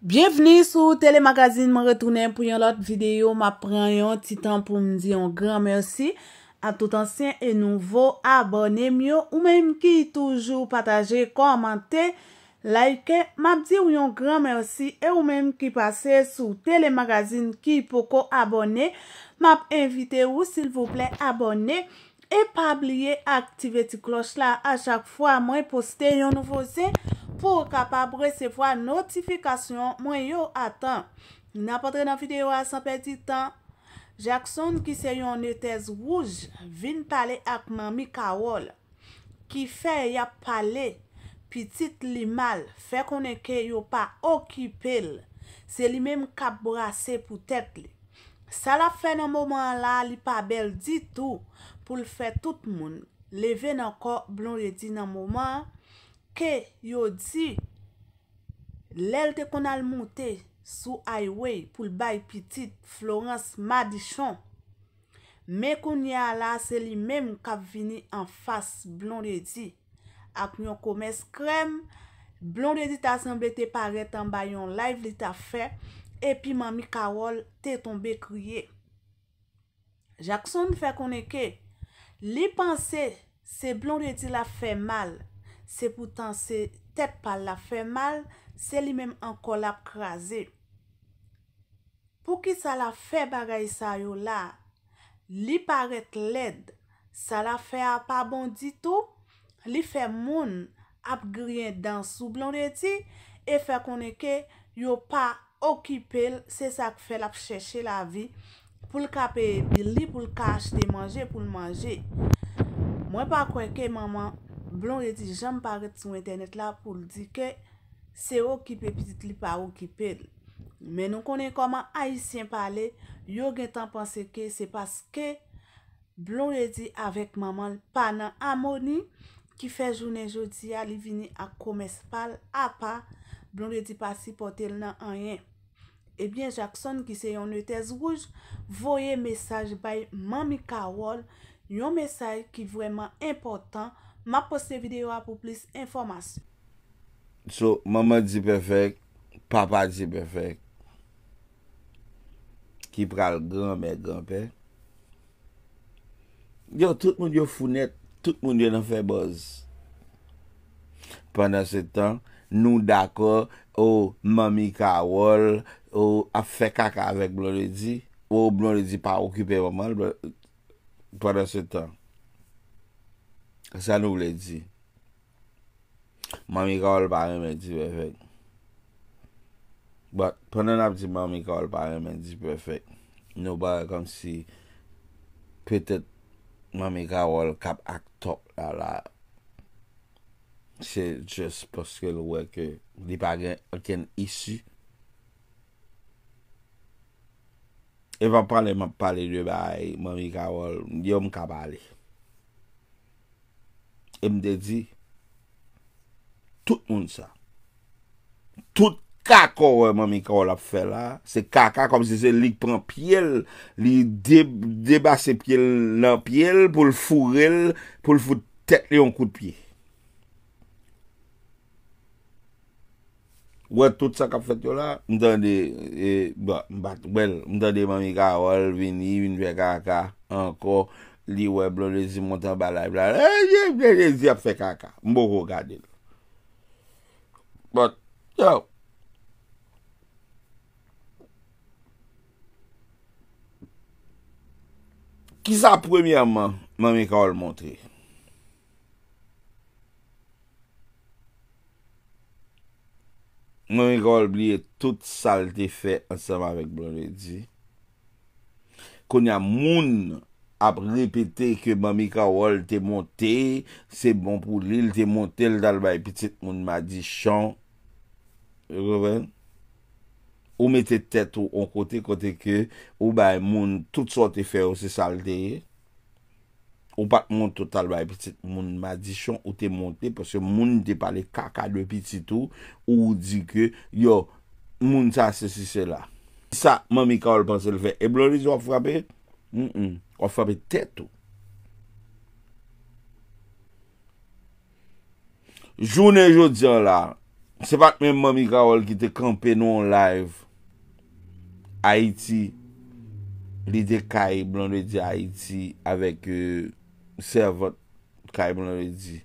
Bienveni sou telemagazin man retounen pou yon lot videyo. Ma prenen yon titan pou mdi yon gran mersi. A tout ansyen e nouvo abonnen myo. Ou menm ki toujou pataje, komante, like. Ma mdi yon gran mersi. Ou menm ki pase sou telemagazin ki pou kon abonnen. Ma mp evite ou sil vouple abonnen. E pa blie aktive ti kloch la a chak fwa. Mwen poste yon nouvo zin. pou ka pa bre se fwa notifikasyon mwen yo atan. N apotre nan fideyo a san peti tan. Jackson ki se yon netez wouj, vin pale akman mi kawol. Ki fe ya pale, pitit li mal, fe konen ke yo pa okipel. Se li menm ka brase pou tet li. Sa la fe nan mouman la, li pa bel ditou, pou l fe tout moun. Leve nan ko, blon yedin nan mouman, Ke, yo di, lèl te konal monte sou highway pou l'bay piti Florence Madichon. Mè kon yal la, se li mèm kap vini an fas Blond Reddy. Ak nyon kome skrem, Blond Reddy ta semble te pare tan bay yon live li ta fe, epi mami Karol te tombe kriye. Jackson fè konen ke, li panse se Blond Reddy la fe mal. Se pou tan se tep pa la fe mal, se li menm anko la ap krasi. Pou ki sa la fe bagay sa yo la, bon li paret led, sa la fe ap pa bon ditou, li fe moun ap griye dans sou blon de ti, e fe konen ke yo pa okipe, se sa ke fe la ap cheshe la vi, pou l kape, li pou l kache, de manje pou l manje. Mwen pa kwenke maman, Blon redi janm paret sou internet la pou li di ke se ou kipe pitit li pa ou kipe. Men nou konen koman ayisyen pale, yo gen tan panse ke se paske blon redi avek maman panan amoni ki fe jounen jodi ya li vini ak komes pal apa blon redi pasi potel nan anyen. Ebyen eh Jackson ki se yon notez wouj voye mesaj bay mami kawol yon mesaj ki vweman importan. Ma poste videyo a pou plis informasyon. So, mama di pefek, papa di pefek. Ki pral gran men gran pe. Yo, tout moun di yo founet, tout moun di yo nan fe boz. Pendan se tan, nou dako, ou mami ka awol, ou a fe kaka avek blon le di, ou blon le di pa okipe waman, pendant se tan. Kwa sa nou ble di, mami ka wol pa men di prefek. But, pou nan ap di mami ka wol pa men di prefek, nou ba kom si petet mami ka wol kap ak tok la la. Se jes poske lou weke, li pa gen isi. Ewa pali mami ka wol, yo m kap ali. E mde di, tout moun sa, tout kako wè mami kaol ap fè la, se kaka kom se se lik pran pye l, li debase pye l nan pye l pou l furel, pou l foute tek li yon kou de pye. Wè tout sa kap fè kyo la, mdande e, mbate, mdande mami kaol vini, vini ve kaka, anko. Li wè Blondie zi mwote balay, blalay, e, ye, ye, ye, ye, fè kaka. Mbo kou gade. But, yo, kisa premye man, mwen mi ka oul mwote. Mwen mi ka oul bliye tout salte fè anseman avèk Blondie zi. Koun ya moun nan ap repete ke mami kawol te monte, se bon pou li te monte l dal baye pitit, moun ma di chan, ou mette tete ou an kote kote ke, ou baye moun tout sa te fe ou se salte, ou pat moun tout tal baye pitit, moun ma di chan ou te monte, pwese moun te pale kaka dwe pitit ou, ou di ke yo moun sa se si se la, sa mami kawol panse le fe, e blon li zwa fwabe, moun moun, Ofa pe tet ou. Jounen joudjan la, se pat men mami ka ol ki te kampe nou an live, Haiti, li de Kaib, blanwe di Haiti, avek euh, servot Kaib, blanwe di,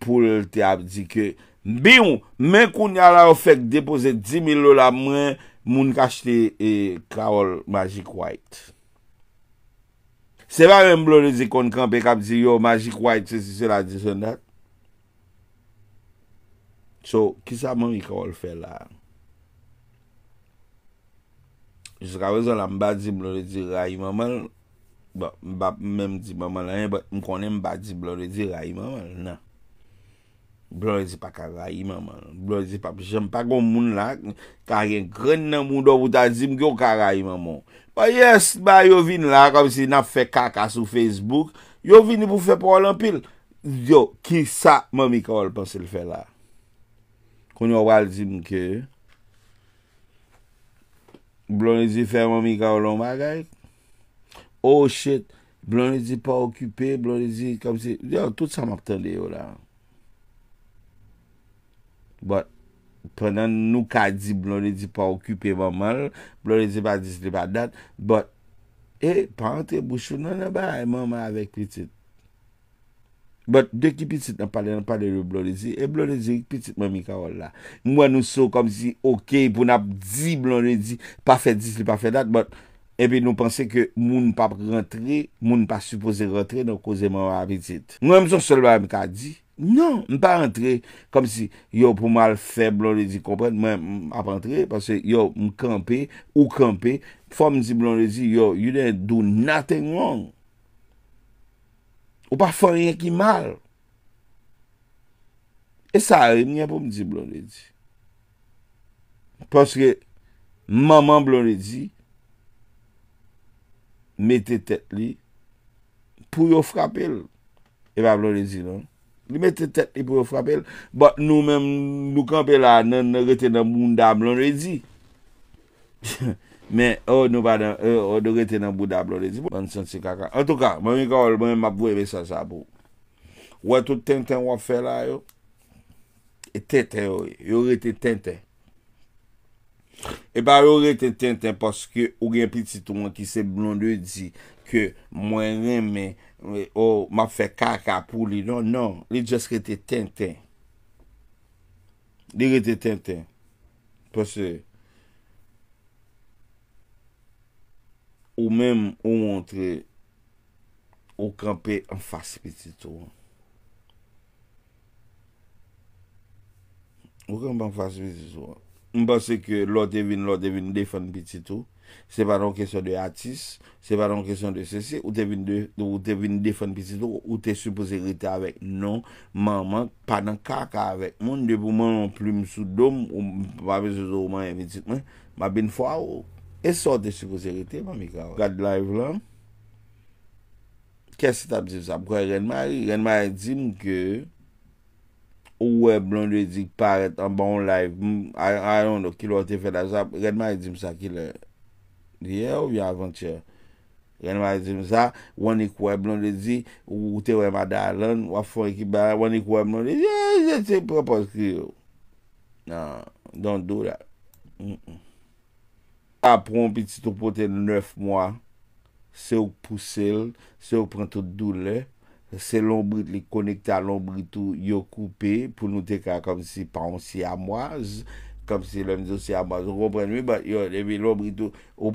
pou lel te ap di ke, bi ou, men koun ya la ou fek depoze 10.000 lola mwen, Moun kaste e kaol Magic White. Seba men blone di kon kan pe kap di yo Magic White se si se la di son dat. So, ki sa man mi kaol fe la? Jis ka wezon la mba di blone di rayi man man. Mba mem di man man. M konen mba di blone di rayi man man. Na. Blon e zi pa kagay ime man, blon e zi pa, jem pa goun moun la, kagen kren nan moun do vout a zim ki yo kagay ime man. Ba yes, ba yo vin la, kom si na fe kaka sou Facebook, yo vin li pou fe pou walan pil, yo, ki sa mami kawal pan se li fe la. Kon yo wale zim ki, blon e zi fe mami kawal an bagay. Oh shit, blon e zi pa okype, blon e zi kom si, yo, tout sa mapten de yo la an. Bon, pwè nan nou ka di blonè di pa okupè manman, blonè di pa dis li pa dat, bon, e, pa antè bouchou nan nan ba, e manman avèk pitit. Bon, dekipitit nan pale nan pale li blonè di, e blonè di pitit manmika ol la. Mwen nou sou kom si, okey, pou nan di blonè di, pa fe dis li pa fe dat, bon, ebe nou pense ke moun pa rentre, moun pa suppose rentre, nou koze manman avèk pitit. Mwen mzon sol ba mika di, nan, m pa rentre, kom si yo pou mal feblon rezi kompren m ap rentre, parce yo m kampe ou kampe, pou fò m zi blon rezi yo, you didn't do nothing wrong ou pa fò nyen ki mal e sa rem nyen pou m zi blon rezi parce maman blon rezi mette tet li pou yo frapel e pa blon rezi nan Li mette tet li pou yo frapel, bat nou menm nou kampe la, nan rete nan moun dablon rezi. Men, ou nou pa nan, ou nou rete nan moun dablon rezi. Man sensi kaka. An tou ka, man yon ka ol, man yon map vwe ve sa sa pou. Ou an tout ten ten wap fe la yo, e tet ten yo, yo rete ten ten. E ba ou rete ten ten paske ou gen petitouan ki se blonde di ke mwen reme ou ma fe kaka pou li. Non, non, li jes rete ten ten. Li rete ten ten. Paske ou men ou montre ou kanpe an fase petitouan. Ou kanpe an fase petitouan. M pa se ke lò te vin, lò te vin defen piti tou, se pa ron kesyon de atis, se pa ron kesyon de se se, ou te vin defen piti tou, ou te suposere te avek. Non, man man, pa nan kaka avek, moun debou man ploum sou dom, ou mwa vese sou man evitikman, mwa bin fwa ou, e so te suposere te mamika wè. Gad live lan, kè se ta bzib sa, mkwa renman, renman di mke... Ou we blon de di paret an ba ou laif, I don't know, kil ou te feda sa, renman e di msa kil e, diye ou vi avanche, renman e di msa, wanik we blon de di, ou te we madal an, wafon e ki bare, wanik we blon de di, ye, ye, se propos ki yo, nan, don do dat, apon piti to poten nef mwa, se ou puse l, se ou prento do le, Se lombrit li konekte a lombritou, yo koupe pou nou te ka kom si pan si amwaz. Kom si lom dizo si amwaz, yo repren mi, yo levi lombritou. Ou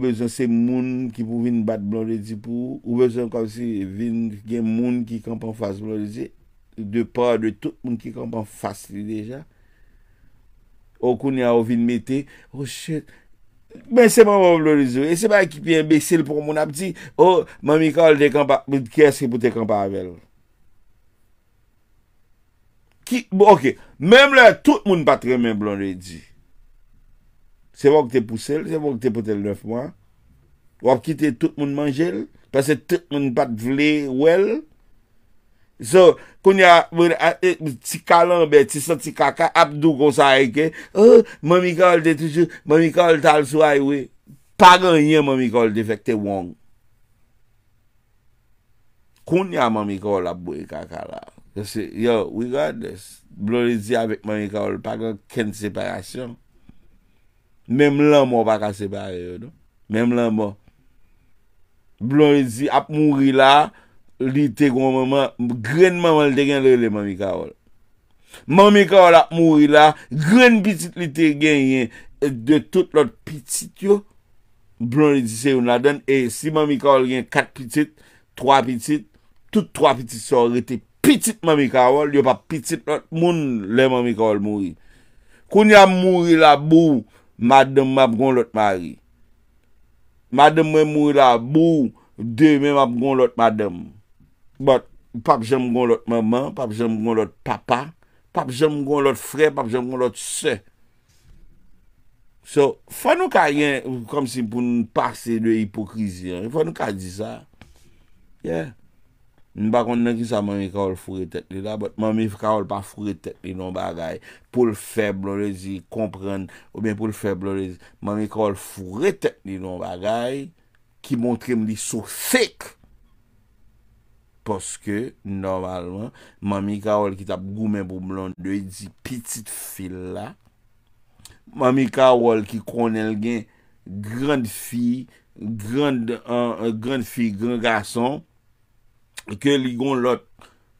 bezan se moun ki pou vin bat blon de zipou, ou bezan kom si vin gen moun ki kampan fasli. Blon de zipou, de pa de tout moun ki kampan fasli deja. Ou konya ou vin mette, oh chet! Mwen seman mwen blon rejou. E seman ki pi embesil pou moun ap di. Oh, mwen mi kal dek an pa. Mwen kyeske pou dek an pa avèl. Ki, mwen bon, ok. Mèm lè, tout moun patre mèm blon rejou. Seman kote pou sel. Seman kote pou tel nef mwen. Wap kite tout moun manjèl. Pase tout moun pat vle wèl. So... Koun ya, e, ti kalan be, ti sot ti kaka, ap do konsa eke, oh, mami kal de tujou, mami kal tal sou aye we, pa gen yon mami kal defekte wong. Koun ya mami kal ap boye kaka la. Yo, we got this. Blon e zi avek mami kal, pa gen ken separasyon. Mem lan mo pa ka separe yo do. Mem lan mo. Blon e zi ap mouri la, li te gwen mèman, gren mèman li te gen lè lè mèmi kawal. Mèmi kawal ap mouri la, gren pitit li te gen yen, de tout lot pitit yo, blon li di se yon la den, e si mèmi kawal gen kat pitit, twa pitit, tout twa pitit so rete pitit mèmi kawal, yo pa pitit lot moun lè mèmi kawal mouri. Koun ya mouri la bou, madèm mèm ap gwen lot mèmi. Madèm mèm mouri la bou, de mèm ap gwen lot madèm. But, pap jèm goun lot maman, pap jèm goun lot papa, pap jèm goun lot fre, pap jèm goun lot sè. So, fwa nou ka yè, kom si pou nou pase de hipokrizi, fwa nou ka di sa. Yeah. Nou bakon nan ki sa mami ka ol fure tek li la, but mami ka ol pa fure tek li non bagay. Po l feblon lezi, kompren, ou bien po l feblon lezi, mami ka ol fure tek li non bagay, ki montre mli sou fèk. Poske, normalman, mami kawol ki tap goumen pou mlon, doye e di pitit fil la. Mami kawol ki konen gen grand fi, grand euh, euh, fi, grand gason, ke li gon lot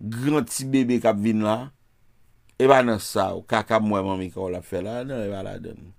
grand ti bebe kap vin la, e ba nan sa ou kaka mwen mami kawol la fe la, nan e ba la deni.